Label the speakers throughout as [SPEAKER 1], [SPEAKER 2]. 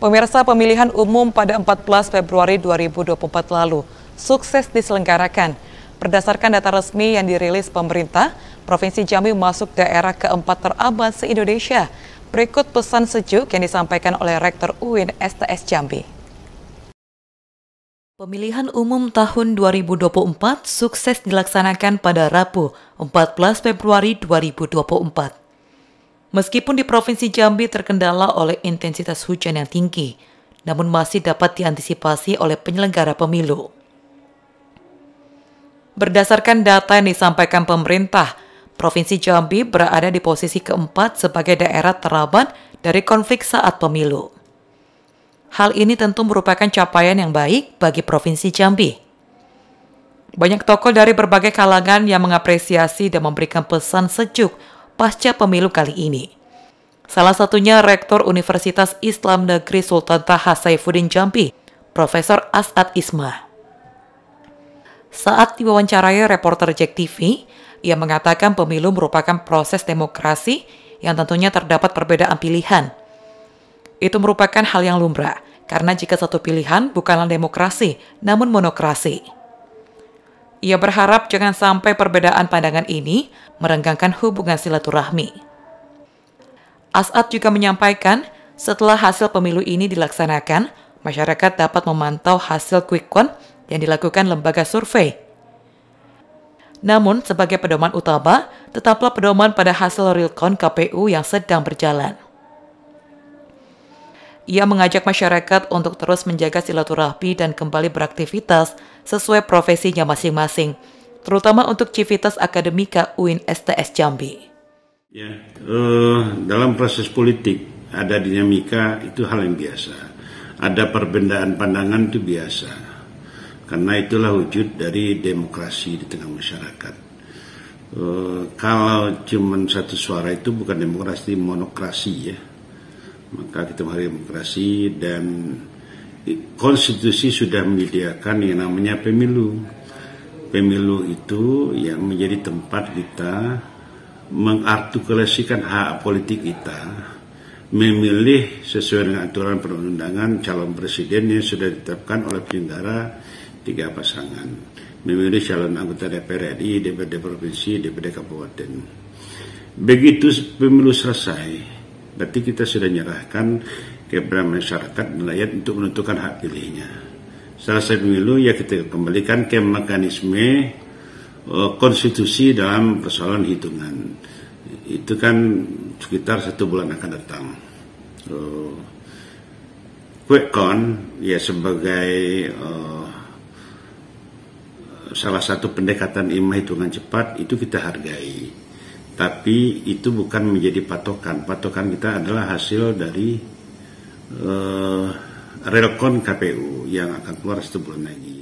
[SPEAKER 1] Pemirsa pemilihan umum pada 14 Februari 2024 lalu sukses diselenggarakan. Berdasarkan data resmi yang dirilis pemerintah, Provinsi Jambi masuk daerah keempat teraman se-Indonesia. Berikut pesan sejuk yang disampaikan oleh Rektor UIN STS Jambi. Pemilihan umum tahun 2024 sukses dilaksanakan pada Rabu, 14 Februari 2024. Meskipun di Provinsi Jambi terkendala oleh intensitas hujan yang tinggi, namun masih dapat diantisipasi oleh penyelenggara pemilu. Berdasarkan data yang disampaikan pemerintah, Provinsi Jambi berada di posisi keempat sebagai daerah terlambat dari konflik saat pemilu. Hal ini tentu merupakan capaian yang baik bagi Provinsi Jambi. Banyak tokoh dari berbagai kalangan yang mengapresiasi dan memberikan pesan sejuk pasca pemilu kali ini. Salah satunya Rektor Universitas Islam Negeri Sultan Taha Saifuddin Jampi, Profesor As'ad Isma. Saat diwawancarai reporter Jack TV, ia mengatakan pemilu merupakan proses demokrasi yang tentunya terdapat perbedaan pilihan. Itu merupakan hal yang lumrah, karena jika satu pilihan bukanlah demokrasi, namun monokrasi. Ia berharap jangan sampai perbedaan pandangan ini merenggangkan hubungan silaturahmi. As'ad juga menyampaikan, setelah hasil pemilu ini dilaksanakan, masyarakat dapat memantau hasil quick count yang dilakukan lembaga survei. Namun, sebagai pedoman utama, tetaplah pedoman pada hasil real count KPU yang sedang berjalan. Ia mengajak masyarakat untuk terus menjaga silaturahmi dan kembali beraktivitas sesuai profesinya masing-masing, terutama untuk Civitas Akademika UIN STS Jambi.
[SPEAKER 2] Ya, uh, dalam proses politik ada dinamika itu hal yang biasa. Ada perbedaan pandangan itu biasa. Karena itulah wujud dari demokrasi di tengah masyarakat. Uh, kalau cuman satu suara itu bukan demokrasi monokrasi ya maka kita menghargai demokrasi dan konstitusi sudah menyediakan yang namanya pemilu. Pemilu itu yang menjadi tempat kita mengartikulasikan hak politik kita, memilih sesuai dengan aturan perundangan calon presiden yang sudah ditetapkan oleh penyelenggara tiga pasangan, memilih calon anggota DPR RI, DPD provinsi, DPD kabupaten. Begitu pemilu selesai, berarti kita sudah menyerahkan kepada masyarakat rakyat untuk menentukan hak pilihnya. Selesai pemilu ya kita kembalikan ke mekanisme eh, konstitusi dalam persoalan hitungan. Itu kan sekitar satu bulan akan datang. Uh, eh, quick count ya sebagai eh, salah satu pendekatan imah hitungan cepat itu kita hargai tapi itu bukan menjadi patokan. Patokan kita adalah hasil dari uh, relkon KPU yang akan keluar satu bulan lagi.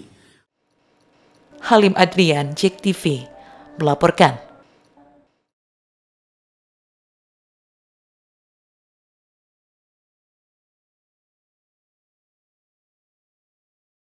[SPEAKER 1] Halim Adrian, JEK TV, melaporkan.